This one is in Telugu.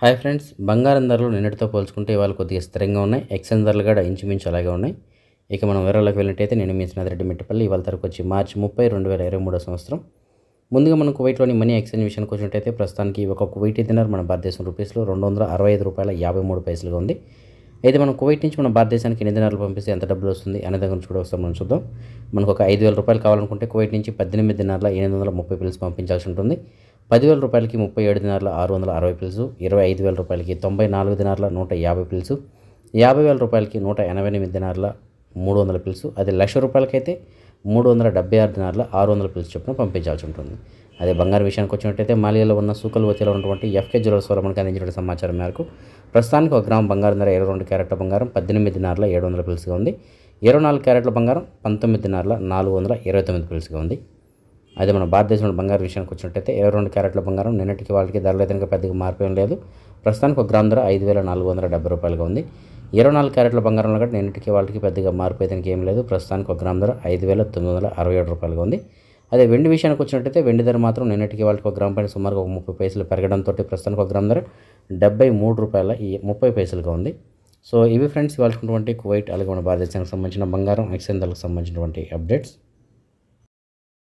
హాయ్ ఫ్రెండ్స్ బంగారం ధరలు నిన్నటితో పోల్చుకుంటే ఇవాళ కొద్దిగా స్థిరంగా ఉన్నాయి ఎక్స్చేంజ్ ధరలు కూడా ఇంచుమించు అలాగే ఉన్నాయి ఇక మనం వివరాలకు వెళ్ళినట్టయితే నేను మీ రెడ్డి మిట్టపల్లి ఇవాళ తరకు వచ్చి మార్చి ముప్పై రెండు వేల ఇరవై మూడో సంవత్సరం ముందుగా మనం కువైట్లోని మనీ ఎక్స్చేంజ్ విషయానికి వచ్చినట్టయితే ప్రస్తుతానికి ఒక కువైట్ దినార్ మన భారతదేశం రూపీస్లో రెండు వందల అరవై ఐదు రూపాయల యాభై మూడు పైసలుగా ఉంది అయితే మనం కువైట్ నుంచి మన భారతదేశానికి ఎన్ని దినాలు పంపిస్తే ఎంత డబ్బులు వస్తుంది అనే దగ్గర నుంచి కూడా మనం చూద్దాం మనకు ఒక ఐదు వేల రూపాయలు కావాలనుకుంటే కువైట్ నుంచి పద్దెనిమిది దినాల ఎనిమిది వందల ముప్పై పిల్స్ పంపించాల్సి ఉంటుంది పదివేల రూపాయలకి ముప్పై ఏడు దినార్ల ఆరు వందల అరవై పిల్సు ఇరవై ఐదు వేల రూపాయలకి తొంభై నాలుగు దినార్ల నూట యాభై పిల్సు యాభై వేల రూపాయలకి నూట ఎనభై ఎనిమిది దినార్ల మూడు వందల పిల్సు అది లక్ష రూపాయలకైతే మూడు వందల డెబ్బై ఆరు దినార్ల ఆరు వందల పిల్సు చొప్పున పంపించాల్సి ఉంటుంది అదే బంగారు విషయానికి వచ్చినట్టయితే మాలియాలో ఉన్న సూకల్ వతిలో ఉన్నటువంటి ఎఫ్కే జ్యువెల్స్ వల్ల మనకు అందించిన సమాచారం మేరకు ప్రస్తుతానికి ఒక గ్రామ బంగారం ధర ఇరవై రెండు క్యారెట్ల బంగారం పద్దెనిమిది దినార్ల ఏడు వందల పిల్సుగా ఉంది ఇరవై నాలుగు క్యారెట్ల బంగారం పంతొమ్మిది దినార్ల నాలుగు వందల ఇరవై తొమ్మిది పిల్సుగా ఉంది అయితే మన భారతదేశంలో బంగారం విషయానికి వచ్చినట్టయితే ఇరవై రెండు క్యారెట్ల బంగారం నిన్నటికి వాళ్ళకి ధరలు ఇతనికి పెద్దగా మార్పేం లేదు ప్రస్తుతానికి ఒక గ్రామ ధర ఐదు వేల నాలుగు వందల డెబ్బై రూపాయలుగా ఉంది ఇరవై నాలుగు క్యారెట్ల బంగారంలో కూడా నిన్నటికి వాళ్ళకి పెద్దగా మార్పు అయితే ఏం లేదు ప్రస్తుతానికి ఒక గ్రామ ధర ఐదు వేల తొమ్మిది వందల అరవై ఏడు రూపాయలుగా ఉంది అదే వెండి విషయానికి వచ్చినట్టయితే వెండి ధర మాత్రం నిన్నటికి వాళ్ళకి ఒక గ్రామ పైన సుమారుగా ఒక ముప్పై పైసలు పెరగడంతో ప్రస్తుతానికి ఒక గ్రామ ధర డెబ్బై మూడు రూపాయల ఈ ముప్పై పైసలుగా ఉంది సో ఇవి ఫ్రెండ్స్ ఇవాళటువంటి కువైట్ అలాగే మన భారతదేశానికి సంబంధించిన బంగారం ఎక్స్చేంజ్ ధరకు సంబంధించినటువంటి అప్డేట్స్